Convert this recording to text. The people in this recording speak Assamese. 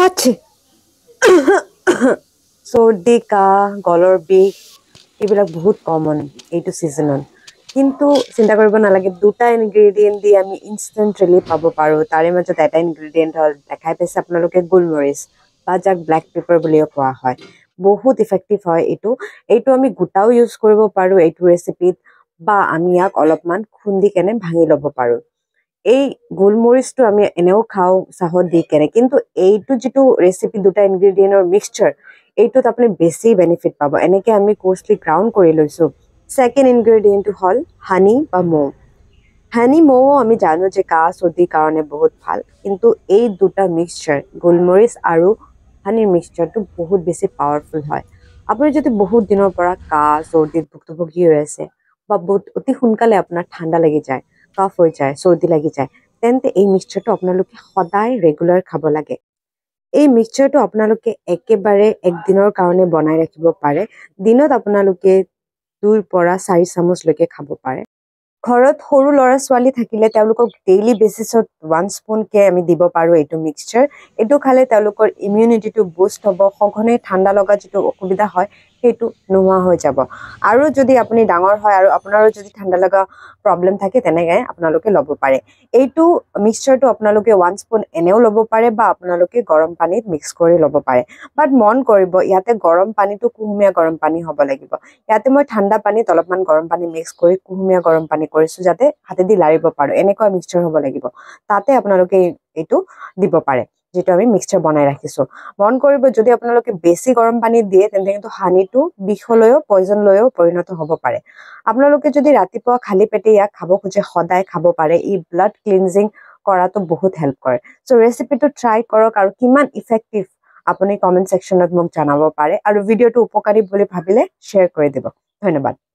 আচ্ছা চৰ্দি কাহ গলৰ বিষ এইবিলাক বহুত কমন এইটো চিজনত কিন্তু চিন্তা কৰিব নালাগে দুটা ইনগ্ৰেডিয়েণ্ট দি আমি ইনষ্টেণ্ট ৰিলিফ পাব পাৰোঁ তাৰে মাজত এটা ইনগ্ৰেডিয়েণ্ট হ'ল দেখাই পাইছে আপোনালোকে গোলমৰিচ বা যাক ব্লেক পেপাৰ বুলিও কোৱা হয় বহুত ইফেক্টিভ হয় এইটো এইটো আমি গোটাও ইউজ কৰিব পাৰোঁ এইটো ৰেচিপিত বা আমি ইয়াক অলপমান খুন্দি কেনে ভাঙি ল'ব পাৰোঁ এই গোলমৰিচটো আমি এনেও খাওঁ চাহত দি কেনে কিন্তু এইটো যিটো ৰেচিপি দুটা ইনগ্ৰিডিয়েণ্টৰ মিক্সচাৰ এইটোত আপুনি বেছি বেনিফিট পাব এনেকে আমি কোৰ্চলি গ্ৰাউণ্ড কৰি লৈছোঁ ছেকেণ্ড ইনগ্ৰেডিয়েণ্টটো হ'ল হানি বা মৌ হানি মৌ আমি জানো যে কাহ চৰ্দিৰ কাৰণে বহুত ভাল কিন্তু এই দুটা মিক্সচাৰ গোলমৰিচ আৰু হানিৰ মিক্সচাৰটো বহুত বেছি পাৱাৰফুল হয় আপুনি যদি বহুত দিনৰ পৰা কাহ চৰ্দিত ভুক্তভোগী হৈ আছে বা বহুত অতি সোনকালে আপোনাৰ ঠাণ্ডা লাগি যায় টফ হৈ যায় চৰ্দি লাগি যায় তেন্তে এই মিক্সাৰটো আপোনালোকে সদায় ৰেগুলাৰ খাব লাগে এই মিক্সাৰটো আপোনালোকে একেবাৰে একদিনৰ কাৰণে বনাই ৰাখিব পাৰে দিনত আপোনালোকে দুইৰ পৰা চাৰি চামুচলৈকে খাব পাৰে ঘৰত সৰু ল'ৰা ছোৱালী থাকিলে তেওঁলোকক ডেইলি বেচিছত ওৱান স্পুনকে আমি দিব পাৰোঁ এইটো মিক্সাৰ এইটো খালে তেওঁলোকৰ ইমিউনিটিটো বুষ্ট হ'ব সঘনে ঠাণ্ডা লগা যিটো অসুবিধা হয় সেইটো নোহোৱা হৈ যাব আৰু যদি আপুনি ডাঙৰ হয় আৰু আপোনাৰো যদি ঠাণ্ডা লগা প্ৰব্লেম থাকে তেনেকৈ আপোনালোকে ল'ব পাৰে এইটো মিক্সচাৰটো আপোনালোকে ওৱান স্পুন এনেও ল'ব পাৰে বা আপোনালোকে গৰম পানীত মিক্স কৰি ল'ব পাৰে বাট মন কৰিব ইয়াতে গৰম পানীটো কুহুমীয়া গৰম পানী হ'ব লাগিব ইয়াতে মই ঠাণ্ডা পানীত অলপমান গৰম পানী মিক্স কৰি কুহুমীয়া গৰম পানী কৰিছোঁ যাতে হাতেদি লাৰিব পাৰোঁ এনেকুৱা মিক্সাৰ হ'ব লাগিব তাতে আপোনালোকে এইটো দিব পাৰে যিটো আমি মিক্সাৰ বনাই ৰাখিছোঁ মন কৰিব যদি আপোনালোকে বেছি গৰম পানী দিয়ে তেন্তে কিন্তু হানিটো বিষলৈও পইজনলৈও পৰিণত হ'ব পাৰে আপোনালোকে যদি ৰাতিপুৱা খালী পেটে ইয়াক খাব খোজে সদায় খাব পাৰে ই ব্লাড ক্লিনজিং কৰাটো বহুত হেল্প কৰে চ' ৰেচিপিটো ট্ৰাই কৰক আৰু কিমান ইফেক্টিভ আপুনি কমেণ্ট ছেকশ্যনত মোক জনাব পাৰে আৰু ভিডিঅ'টো উপকাৰী বুলি ভাবিলে শ্বেয়াৰ কৰি দিব ধন্যবাদ